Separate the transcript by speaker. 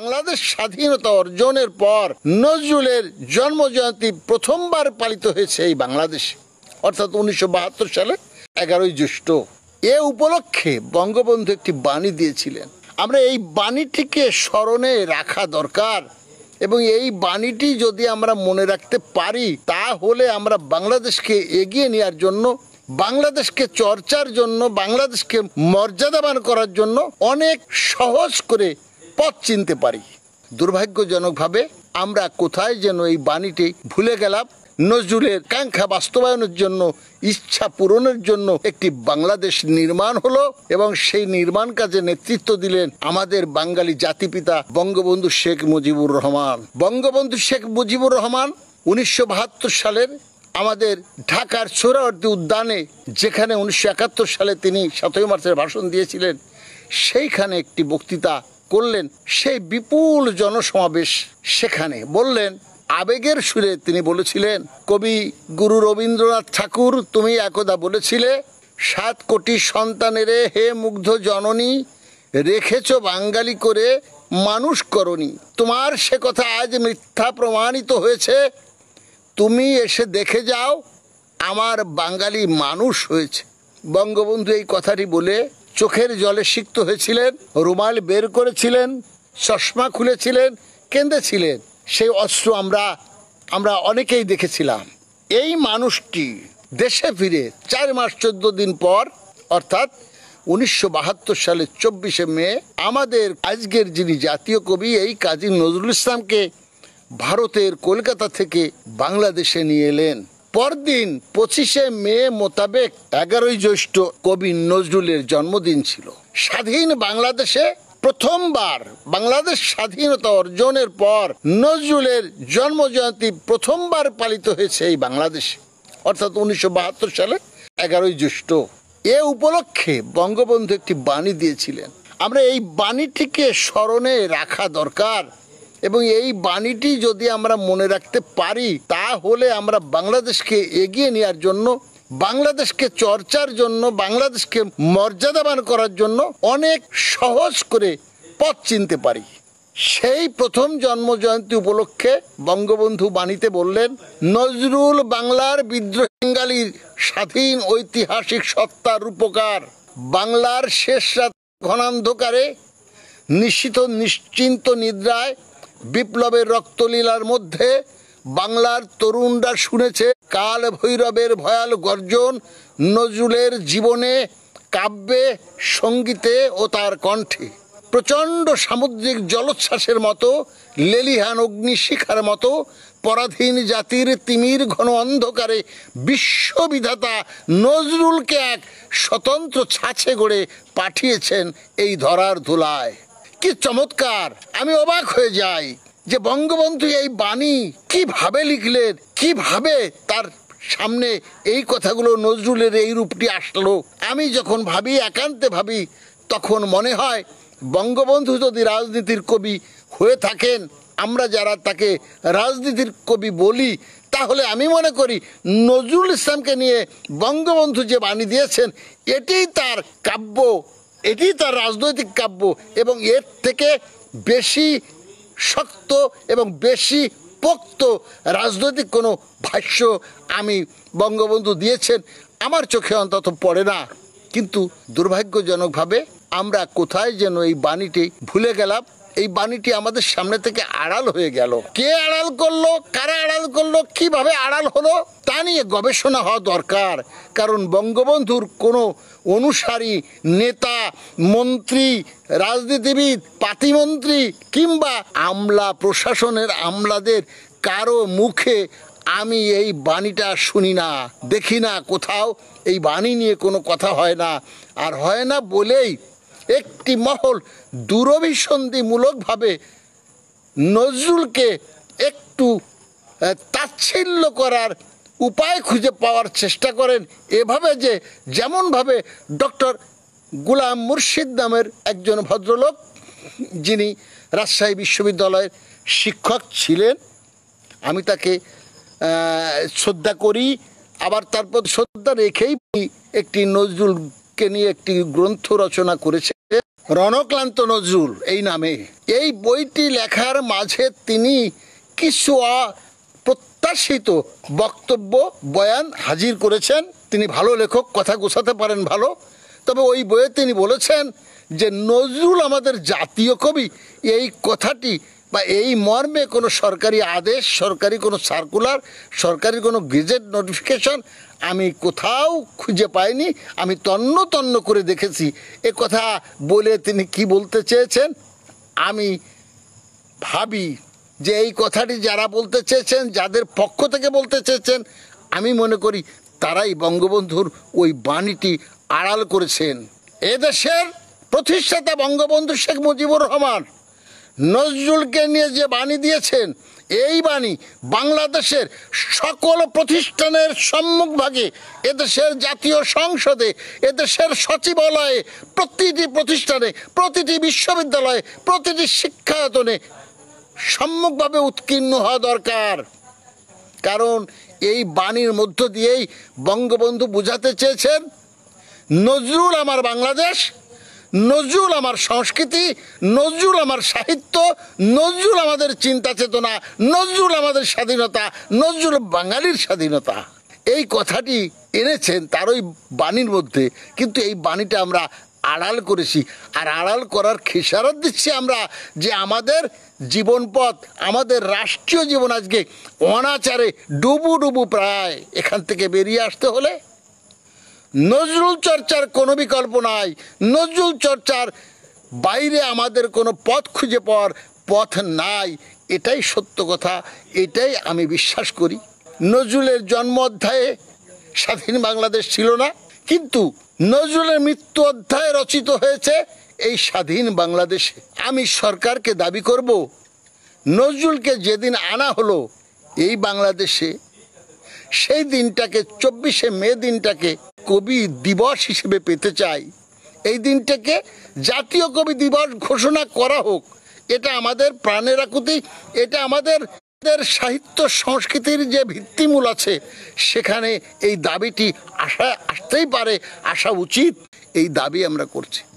Speaker 1: বাংলাদেশ স্বাধীনতা অর্জনের পর নজরুলের জন্মজয়ন্তী প্রথমবার পালিত হয়েছে এই বাংলাদেশে অর্থাৎ উনিশশো সালে এগারোই জ্যৈষ্ঠ এ উপলক্ষে বঙ্গবন্ধু একটি বাণী দিয়েছিলেন আমরা এই বাণীটিকে স্মরণে রাখা দরকার এবং এই বাণীটি যদি আমরা মনে রাখতে পারি তাহলে আমরা বাংলাদেশকে এগিয়ে নেওয়ার জন্য বাংলাদেশকে চর্চার জন্য বাংলাদেশকে মর্যাদাবান করার জন্য অনেক সহজ করে পথ চিনতে পারি দুর্ভাগ্যজনকভাবে আমরা কোথায় যেন এই বাণীটি ভুলে গেলাম নজরুলের কাঙ্ক্ষা বাস্তবায়নের জন্য ইচ্ছা পূরণের জন্য একটি বাংলাদেশ নির্মাণ হলো এবং সেই নির্মাণ কাজে নেতৃত্ব দিলেন আমাদের বাঙালি জাতিপিতা বঙ্গবন্ধু শেখ মুজিবুর রহমান বঙ্গবন্ধু শেখ মুজিবুর রহমান উনিশশো সালের আমাদের ঢাকার সোহরাওয়ার্দী উদ্যানে যেখানে উনিশশো সালে তিনি সাতই মার্চের ভাষণ দিয়েছিলেন সেইখানে একটি বক্তৃতা করলেন সেই বিপুল জনসমাবেশ সেখানে বললেন আবেগের সুরে তিনি বলেছিলেন কবি গুরু রবীন্দ্রনাথ ঠাকুর তুমি একদা বলেছিলে সাত কোটি সন্তানের হে মুগ্ধ জননী রেখেছ বাঙালি করে মানুষ করনি তোমার সে কথা আজ মিথ্যা প্রমাণিত হয়েছে তুমি এসে দেখে যাও আমার বাঙালি মানুষ হয়েছে বঙ্গবন্ধু এই কথাটি বলে চোখের জলে সিক্ত হয়েছিলেন রুমাল বের করেছিলেন চশমা খুলেছিলেন কেঁদেছিলেন সেই অস্ত্র আমরা আমরা অনেকেই দেখেছিলাম এই মানুষটি দেশে ফিরে চার মাস চোদ্দ দিন পর অর্থাৎ উনিশশো বাহাত্তর সালে চব্বিশে মে আমাদের আজকের যিনি জাতীয় কবি এই কাজী নজরুল ইসলামকে ভারতের কলকাতা থেকে বাংলাদেশে নিয়ে এলেন পরদিন পঁচিশে মে মোতাবেক এগারোই জ্যৈষ্ঠ কবি নজরুলের জন্মদিন ছিল স্বাধীন বাংলাদেশে প্রথমবার বাংলাদেশ স্বাধীনতা অর্জনের পর নজরুলের জন্মজয়ন্তী প্রথমবার পালিত হয়েছে এই বাংলাদেশে অর্থাৎ উনিশশো সালে এগারোই জ্যৈষ্ঠ এ উপলক্ষে বঙ্গবন্ধু একটি বাণী দিয়েছিলেন আমরা এই বাণীটিকে স্মরণে রাখা দরকার এবং এই বাণীটি যদি আমরা মনে রাখতে পারি তাহলে আমরা বাংলাদেশকে এগিয়ে নেওয়ার জন্য বাংলাদেশকে চর্চার জন্য বাংলাদেশকে মর্যাদাবান করার জন্য অনেক সহজ করে পথ চিনতে পারি সেই প্রথম জন্মজয়ন্তী উপলক্ষে বঙ্গবন্ধু বাণীতে বললেন নজরুল বাংলার বিদ্রোহিঙ্গালির স্বাধীন ঐতিহাসিক সত্তার রূপকার বাংলার শেষ রাত ঘনান্ধকারে নিশ্চিত নিশ্চিন্ত নিদ্রায় বিপ্লবের রক্তলীলার মধ্যে বাংলার তরুণরা শুনেছে কাল ভৈরবের ভয়াল গর্জন নজরুলের জীবনে কাব্যে সঙ্গীতে ও তার কণ্ঠে প্রচণ্ড সামুদ্রিক জলোচ্ছ্বাসের মতো লেলিহান অগ্নিশিখার মতো পরাধীন জাতির তিমির ঘন অন্ধকারে বিশ্ববিধাতা নজরুলকে এক স্বতন্ত্র ছাঁচে গড়ে পাঠিয়েছেন এই ধরার ধুলায় কি চমৎকার আমি অবাক হয়ে যাই যে বঙ্গবন্ধু এই বাণী কিভাবে লিখলেন কিভাবে তার সামনে এই কথাগুলো নজরুলের এই রূপটি আসলো আমি যখন ভাবি একান্তে ভাবি তখন মনে হয় বঙ্গবন্ধু যদি রাজনীতির কবি হয়ে থাকেন আমরা যারা তাকে রাজনীতির কবি বলি তাহলে আমি মনে করি নজরুল ইসলামকে নিয়ে বঙ্গবন্ধু যে বাণী দিয়েছেন এটি তার কাব্য এটি তার রাজনৈতিক কাব্য এবং এর থেকে বেশি শক্ত এবং বেশি পোক্ত রাজনৈতিক কোনো ভাষ্য আমি বঙ্গবন্ধু দিয়েছেন আমার চোখে অন্তত পড়ে না কিন্তু দুর্ভাগ্যজনকভাবে আমরা কোথায় যেন এই বাণীটি ভুলে গেলাম এই বাণীটি আমাদের সামনে থেকে আড়াল হয়ে গেল কে আড়াল করলো কারা আড়াল করলো কিভাবে আড়াল হলো তা নিয়ে গবেষণা হওয়া দরকার কারণ বঙ্গবন্ধুর কোনো অনুসারী নেতা মন্ত্রী রাজনীতিবিদ পাতিমন্ত্রী কিংবা আমলা প্রশাসনের আমলাদের কারো মুখে আমি এই বাণীটা শুনি না দেখি না কোথাও এই বাণী নিয়ে কোনো কথা হয় না আর হয় না বলেই একটি মহল দূরভিসন্ধিমূলকভাবে নজরুলকে একটু তাচ্ছিল্য করার উপায় খুঁজে পাওয়ার চেষ্টা করেন এভাবে যে যেমনভাবে ডক্টর গুলাম মুর্শিদ নামের একজন ভদ্রলোক যিনি রাজশাহী বিশ্ববিদ্যালয়ের শিক্ষক ছিলেন আমি তাকে শ্রদ্ধা করি আবার তারপর শ্রদ্ধা রেখেই একটি নজরুল নজরুলকে নিয়ে একটি গ্রন্থ রচনা করেছে রণক্লান্ত নজরুল এই নামে এই বইটি লেখার মাঝে তিনি কিছু প্রত্যাশিত বক্তব্য বয়ান হাজির করেছেন তিনি ভালো লেখক কথা গোছাতে পারেন ভালো তবে ওই বইয়ে তিনি বলেছেন যে নজরুল আমাদের জাতীয় কবি এই কথাটি বা এই মর্মে কোনো সরকারি আদেশ সরকারি কোনো সার্কুলার সরকারি কোনো গেজেট নোটিফিকেশন আমি কোথাও খুঁজে পাইনি আমি তন্ন তন্ন করে দেখেছি এ কথা বলে তিনি কি বলতে চেয়েছেন আমি ভাবি যে এই কথাটি যারা বলতে চেয়েছেন যাদের পক্ষ থেকে বলতে চেয়েছেন আমি মনে করি তারাই বঙ্গবন্ধুর ওই বাণীটি আড়াল করেছেন এদেশের প্রতিষ্ঠাতা বঙ্গবন্ধু শেখ মুজিবুর রহমান নজরুলকে নিয়ে যে বাণী দিয়েছেন এই বাণী বাংলাদেশের সকল প্রতিষ্ঠানের সম্মুখভাগে এদেশের জাতীয় সংসদে এদেশের সচিবালয়ে প্রতিটি প্রতিষ্ঠানে প্রতিটি বিশ্ববিদ্যালয়ে প্রতিটি শিক্ষায়তনে সম্মুখভাবে উৎকীর্ণ হওয়া দরকার কারণ এই বাণীর মধ্য দিয়েই বঙ্গবন্ধু বুঝাতে চেয়েছেন নজরুল আমার বাংলাদেশ নজরুল আমার সংস্কৃতি নজরুল আমার সাহিত্য নজরুল আমাদের চিন্তা চেতনা নজরুল আমাদের স্বাধীনতা নজরুল বাঙালির স্বাধীনতা এই কথাটি এনেছেন তার ওই বাণীর মধ্যে কিন্তু এই বাণীটা আমরা আড়াল করেছি আর আড়াল করার খেসারত দিচ্ছি আমরা যে আমাদের জীবনপথ আমাদের রাষ্ট্রীয় জীবন আজকে অনাচারে ডুবু ডুবু প্রায় এখান থেকে বেরিয়ে আসতে হলে নজরুল চর্চার কোনো বিকল্প নাই নজরুল চর্চার বাইরে আমাদের কোনো পথ খুঁজে পাওয়ার পথ নাই এটাই সত্য কথা এটাই আমি বিশ্বাস করি নজরুলের জন্ম অধ্যায়ে স্বাধীন বাংলাদেশ ছিল না কিন্তু নজরুলের মৃত্যু অধ্যায় রচিত হয়েছে এই স্বাধীন বাংলাদেশে আমি সরকারকে দাবি করব নজরুলকে যেদিন আনা হলো এই বাংলাদেশে সেই দিনটাকে চব্বিশে মে দিনটাকে কবি দিবস হিসেবে পেতে চাই এই দিনটাকে জাতীয় কবি দিবস ঘোষণা করা হোক এটা আমাদের প্রাণের আকুতি এটা আমাদের সাহিত্য সংস্কৃতির যে ভিত্তিমূল আছে সেখানে এই দাবিটি আশা আসতেই পারে আসা উচিত এই দাবি আমরা করছি